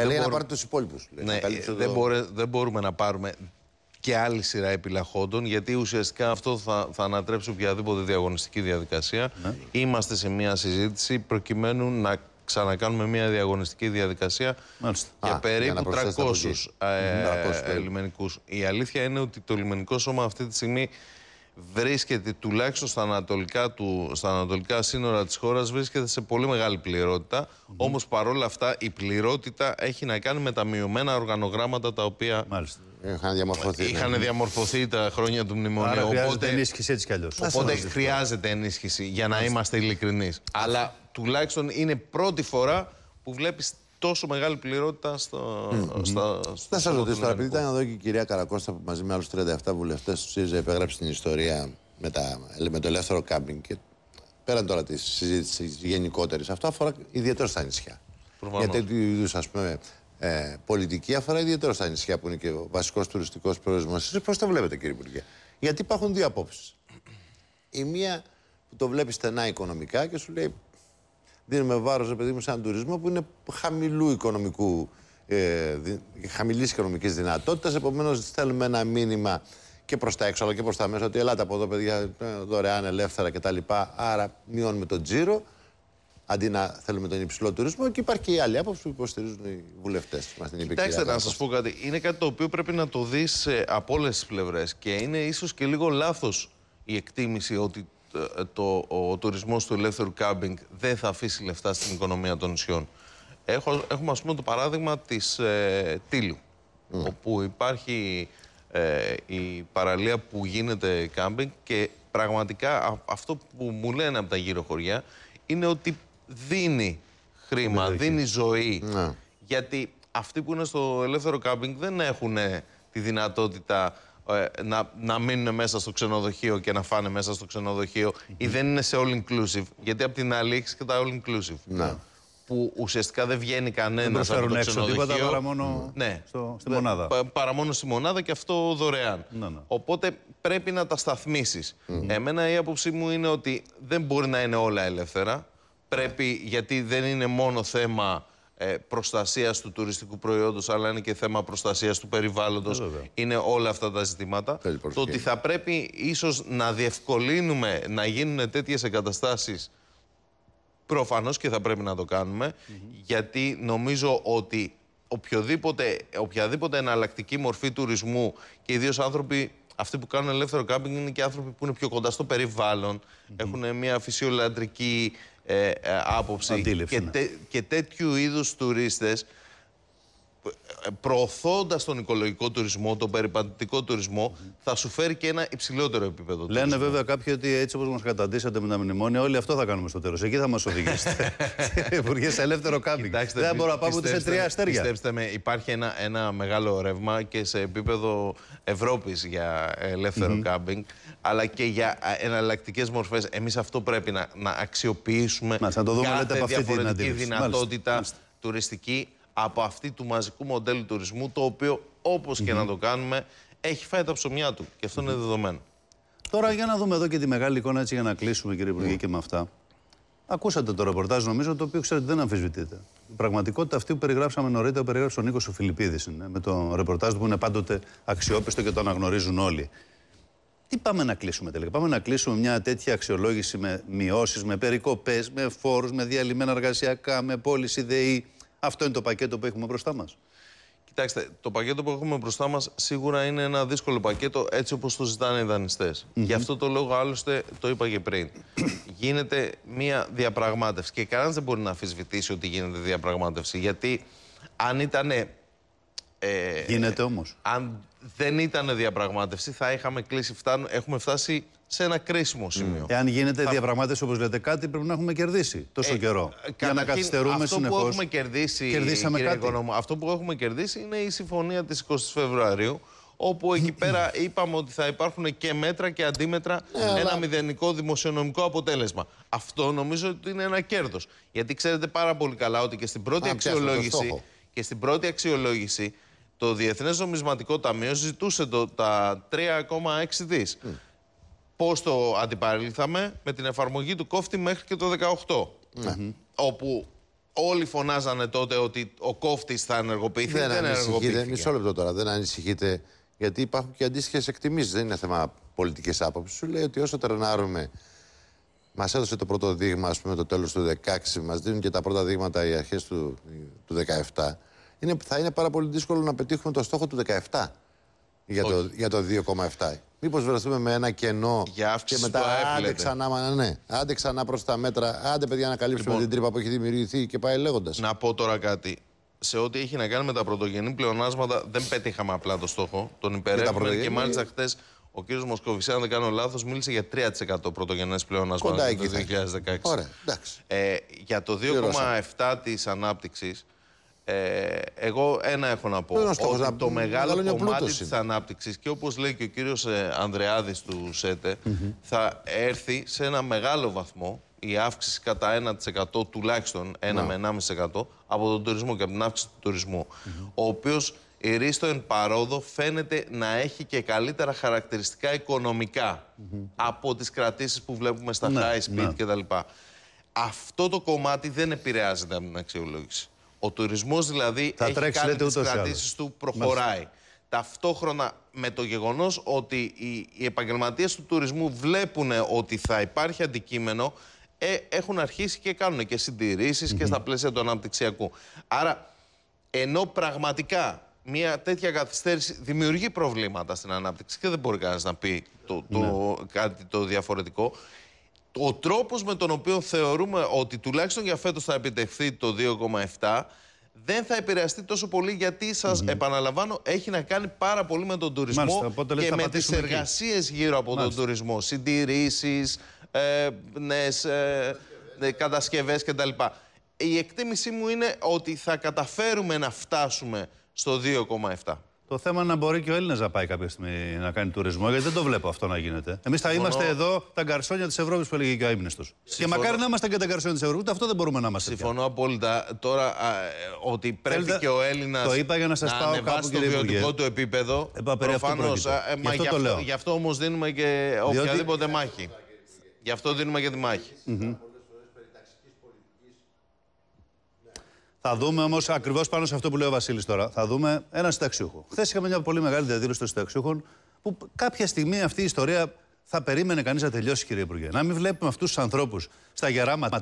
Ε, λέει να πάρει τους υπόλοιπους. δεν, δεν μπορούμε να πάρουμε και άλλη σειρά επιλαχόντων, γιατί ουσιαστικά αυτό θα, θα ανατρέψει οποιαδήποτε διαγωνιστική διαδικασία. Ναι. Είμαστε σε μια συζήτηση προκειμένου να ξανακάνουμε μια διαγωνιστική διαδικασία Μάλιστα. για περίπου 300, ε, ε, λιμενικούς. Η αλήθεια είναι ότι το λιμενικό σώμα αυτή τη στιγμή βρίσκεται τουλάχιστον στα ανατολικά, του, στα ανατολικά σύνορα της χώρας βρίσκεται σε πολύ μεγάλη πληρότητα. Όμως παρόλα αυτά η πληρότητα έχει να κάνει με τα μειωμένα οργανογράμματα τα οποία Μάλιστα. Είχαν διαμορφωθεί. Ναι. Είχαν διαμορφωθεί τα χρόνια του μνημονίου. Άρα οπότε ενίσχυση έτσι κι αλλιώς. Οπότε χρειάζεται ενίσχυση για να είμαστε ειλικρινείς. Αλλά τουλάχιστον είναι πρώτη φορά που βλέπεις τόσο μεγάλη πληρότητα στο. Mm. θα σας ρωτήσω τώρα, επειδή ήταν εδώ και η κυρία Καρακώστα που μαζί με άλλους 37 βουλευτές του ΣΥΡΙΖΑ υπέγραψε την ιστορία με, τα, με το ελεύθερο κάμπινγκ και πέραν τώρα της συζήτησης γενικότερης, αυτό αφορά ιδιαίτερα στα νησιά. Προφανώς. Για τέτοιου είδους πούμε ε, πολιτική αφορά ιδιαίτερα στα νησιά που είναι και ο βασικός τουριστικός προορισμός. Εσείς πώς το βλέπετε, κύριε Υπουργέ. Γιατί υπάρχουν δύο απόψεις. Η μία που το βλέπει στενά οικονομικά και σου λέει δίνουμε βάρος, παιδί μου, σε έναν τουρισμό που είναι χαμηλού οικονομικού, ε, χαμηλή χαμηλής οικονομικής δυνατότητας. Επομένως θέλουμε ένα μήνυμα και προς τα έξω αλλά και προς τα μέσα ότι ελάτε από εδώ παιδιά ε, δωρεάν, ελεύθερα κτλ. Άρα μειώνουμε τον τζίρο αντί να θέλουμε τον υψηλό τουρισμό. Και υπάρχει και η άλλη άποψη που υποστηρίζουν οι βουλευτές μα στην Κοιτάξτε, να σας πω κάτι. Είναι κάτι το οποίο πρέπει να το δεις ε, από όλες τις πλευρές. Και είναι ίσως και λίγο λάθος η εκτίμηση ότι ε, το, ο τουρισμός του ελεύθερου κάμπινγκ δεν θα αφήσει λεφτά στην οικονομία των νησιών. Έχω, έχουμε ας πούμε το παράδειγμα της ε, Τήλου, mm. όπου υπάρχει ε, η παραλία που γίνεται κάμπινγκ και πραγματικά αυτό που μου λένε από τα γύρω χωριά είναι ότι δίνει χρήμα, δίνει ζωή. Ναι. Γιατί αυτοί που είναι στο ελεύθερο κάμπινγκ δεν έχουν ε, τη δυνατότητα ε, να, να μείνουν μέσα στο ξενοδοχείο και να φάνε μέσα στο ξενοδοχείο mm ή δεν είναι σε all inclusive. Γιατί απ' την άλλη έχεις και τα all inclusive. Ναι. Που ουσιαστικά δεν βγαίνει κανένας από το ξενοδοχείο. Δεν παρά μόνο ναι. στο, στη μονάδα. Πα, παρά μόνο στη μονάδα και αυτό δωρεάν. Ναι ναι. Οπότε πρέπει να τα σταθμίσεις. Εμένα η άποψή μου είναι ότι δεν μπορεί να είναι όλα ελεύθερα. Πρέπει, γιατί δεν είναι μόνο θέμα ε, Προστασίας του τουριστικού προϊόντος αλλά είναι και θέμα προστασίας του περιβάλλοντος ε, είναι όλα αυτά τα ζητήματα το ότι θα πρέπει ίσως να διευκολύνουμε να γίνουν τέτοιες εγκαταστάσεις προφανώς και θα πρέπει να το κάνουμε γιατί νομίζω ότι οποιαδήποτε εναλλακτική μορφή τουρισμού και ιδίως άνθρωποι αυτοί που κάνουν ελεύθερο κάμπινγκ είναι και άνθρωποι που είναι πιο κοντά στο περιβάλλον, έχουν μια φυσιολατρική ε, ε, άποψη. και, ναι. και τέτοιου είδους τουρίστες ε, προωθώντας τον οικολογικό τουρισμό, τον περιπατητικό τουρισμό, θα σου φέρει και ένα υψηλότερο επίπεδο. τουρισμού. Λένε βέβαια κάποιοι ότι έτσι όπως μας καταντήσατε με τα μνημόνια, όλοι αυτό θα κάνουμε στο τέλος. Εκεί θα μας οδηγήσετε. Υπουργέ σε ελεύθερο κάμπινγκ. Δεν μπορώ να πάω σε τρία αστέρια. Πιστέψτε με, υπάρχει ένα, ένα μεγάλο ρεύμα και σε επίπεδο Ευρώπης για ελεύθερο κάμπινγκ, αλλά και για εναλλακτικές μορφές. Εμείς αυτό πρέπει να, να αξιοποιήσουμε. να το δούμε, λέτε, αυτή τη δυνατότητα. Τουριστική από αυτή του μαζικού μοντέλου τουρισμού, το οποίο όπως και mm να το κάνουμε, έχει φάει τα ψωμιά του. Και αυτό είναι δεδομένο. Τώρα για να δούμε εδώ και τη μεγάλη εικόνα, έτσι για να κλείσουμε, κύριε Υπουργέ, ναι. και με αυτά. Ακούσατε το ρεπορτάζ, νομίζω, το οποίο ξέρετε δεν αμφισβητείτε. Η πραγματικότητα αυτή που περιγράψαμε νωρίτερα, που περιγράψε ο Νίκος ο Φιλιππίδης, με το ρεπορτάζ που είναι πάντοτε αξιόπιστο και το αναγνωρίζουν όλοι. Τι πάμε να κλείσουμε τελικά. Πάμε να κλείσουμε μια τέτοια αξιολόγηση με μειώσεις, με περικοπές, με φόρους, με διαλυμένα εργασιακά, με πώληση ΔΕΗ. Αυτό είναι το πακέτο που έχουμε μπροστά μας. Κοιτάξτε, το πακέτο που έχουμε μπροστά μας σίγουρα είναι ένα δύσκολο πακέτο έτσι όπως το ζητάνε οι δανειστές. Γι' αυτό το λόγο άλλωστε το είπα και πριν. γίνεται μία διαπραγμάτευση και κανένας δεν μπορεί να αφισβητήσει ότι γίνεται διαπραγμάτευση. Γιατί αν ήταν ε, Γίνεται όμως. Αν δεν ήταν διαπραγμάτευση, θα είχαμε κλείσει. Φτάνουν, έχουμε φτάσει σε ένα κρίσιμο σημείο. Mm. Εάν γίνεται θα... διαπραγμάτευση, όπως λέτε, κάτι πρέπει να έχουμε κερδίσει τόσο ε, καιρό. Για να καθυστερούμε αυτό συνεχώς, Που έχουμε κερδίσει, κύριε Οικονομο, αυτό που έχουμε κερδίσει είναι η συμφωνία της 20 Φεβρουαρίου. Όπου εκεί mm. πέρα είπαμε ότι θα υπάρχουν και μέτρα και αντίμετρα ε, ένα αλλά... μηδενικό δημοσιονομικό αποτέλεσμα. Αυτό νομίζω ότι είναι ένα κέρδος. Γιατί ξέρετε πάρα πολύ καλά ότι και στην πρώτη αξιολόγηση. Και στην πρώτη αξιολόγηση το Διεθνές Νομισματικό Ταμείο ζητούσε το, τα 3,6 δι. Mm. Πώς το αντιπαρήλθαμε με την εφαρμογή του κόφτη μέχρι και το 2018. Mm-hmm. Ναι. Όπου όλοι φωνάζανε τότε ότι ο κόφτης θα ενεργοποιηθεί. Δεν, δεν ανησυχείτε, Μισό λεπτό τώρα, δεν ανησυχείτε. Γιατί υπάρχουν και αντίστοιχες εκτιμήσεις. Δεν είναι θέμα πολιτικής άποψης. Σου λέει ότι όσο τρενάρουμε Μας έδωσε το πρώτο δείγμα, ας πούμε, το τέλος του 2016, μας δίνουν και τα πρώτα δείγματα οι αρχές του, 2017 είναι, θα είναι πάρα πολύ δύσκολο να πετύχουμε το στόχο του 17 για το, το 2,7. Μήπως βρεθούμε με ένα κενό για και μετά άντε ξανά, ναι, άντε ξανά προς τα μέτρα. Άντε, παιδιά, να καλύψουμε λοιπόν, την τρύπα που έχει δημιουργηθεί και πάει λέγοντας. Να πω τώρα κάτι. Σε ό,τι έχει να κάνει με τα πρωτογενή πλεονάσματα, δεν πετύχαμε απλά το στόχο. Τον υπερέχουμε και μάλιστα χθες, ο κ. Μοσκοβισή, αν δεν κάνω λάθος, μίλησε για 3% πρωτογενές πλεονάσματα το 2016. Ωραία, εντάξει. Ε, για το 2,7 της ανάπτυξης, ε, εγώ ένα έχω να πω. Ότι το μεγάλο κομμάτι της ανάπτυξης και όπως λέει και ο κύριος ε, Ανδρεάδης του ΣΕΤΕ, mm θα έρθει σε ένα μεγάλο βαθμό η αύξηση κατά 1% τουλάχιστον 1 με 1,5% από τον τουρισμό και από την αύξηση του τουρισμού. Ο οποίος η Ρίστο εν παρόδο φαίνεται να έχει και καλύτερα χαρακτηριστικά οικονομικά από τις κρατήσεις που βλέπουμε στα high speed κτλ. Αυτό το κομμάτι δεν επηρεάζεται από την αξιολόγηση. Ο τουρισμός δηλαδή θα έχει τρέξει, κάνει τις του, προχωράει. Ταυτόχρονα με το γεγονός ότι οι, επαγγελματίες του τουρισμού βλέπουν ότι θα υπάρχει αντικείμενο, ε, έχουν αρχίσει και κάνουν και συντηρήσεις και στα πλαίσια του αναπτυξιακού. Άρα, ενώ πραγματικά μια τέτοια καθυστέρηση δημιουργεί προβλήματα στην ανάπτυξη και δεν μπορεί να πει το, το, ναι. κάτι το διαφορετικό, ο τρόπος με τον οποίο θεωρούμε ότι τουλάχιστον για φέτος θα επιτευχθεί το 2,7 δεν θα επηρεαστεί τόσο πολύ γιατί σας επαναλαμβάνω έχει να κάνει πάρα πολύ με τον τουρισμό και με τις εργασίες γύρω από τον τουρισμό. Συντηρήσεις, ε, ε κατασκευές κτλ. Η εκτίμησή μου είναι ότι θα καταφέρουμε να φτάσουμε στο 2,7. Το θέμα είναι να μπορεί και ο Έλληνας να πάει κάποια στιγμή να κάνει τουρισμό, γιατί δεν το βλέπω αυτό να γίνεται. Εμείς θα είμαστε εδώ τα γκαρσόνια της Ευρώπης που έλεγε και ο Και μακάρι να είμαστε και τα γκαρσόνια της Ευρώπης, ούτε αυτό δεν μπορούμε να είμαστε. Συμφωνώ πια. απόλυτα. Τώρα ε, ότι πρέπει Θέλετε... και ο Έλληνας το είπα για να, σας να πάω ανεβάσει το βιωτικό του επίπεδο. Ε, Προφανώ. Ε, γι' αυτό, αυτό, αυτό όμως δίνουμε και οποιαδήποτε Διότι... μάχη. Γι' αυτό δίνουμε και τη μάχη. Θα δούμε όμως ακριβώς πάνω σε αυτό που λέει ο Βασίλης τώρα. Θα δούμε ένα συνταξιούχο. Χθες είχαμε μια πολύ μεγάλη διαδήλωση των συνταξιούχων που κάποια στιγμή αυτή η ιστορία θα περίμενε κανείς να τελειώσει, κύριε Υπουργέ. Να μην βλέπουμε αυτούς τους ανθρώπους στα γεράματα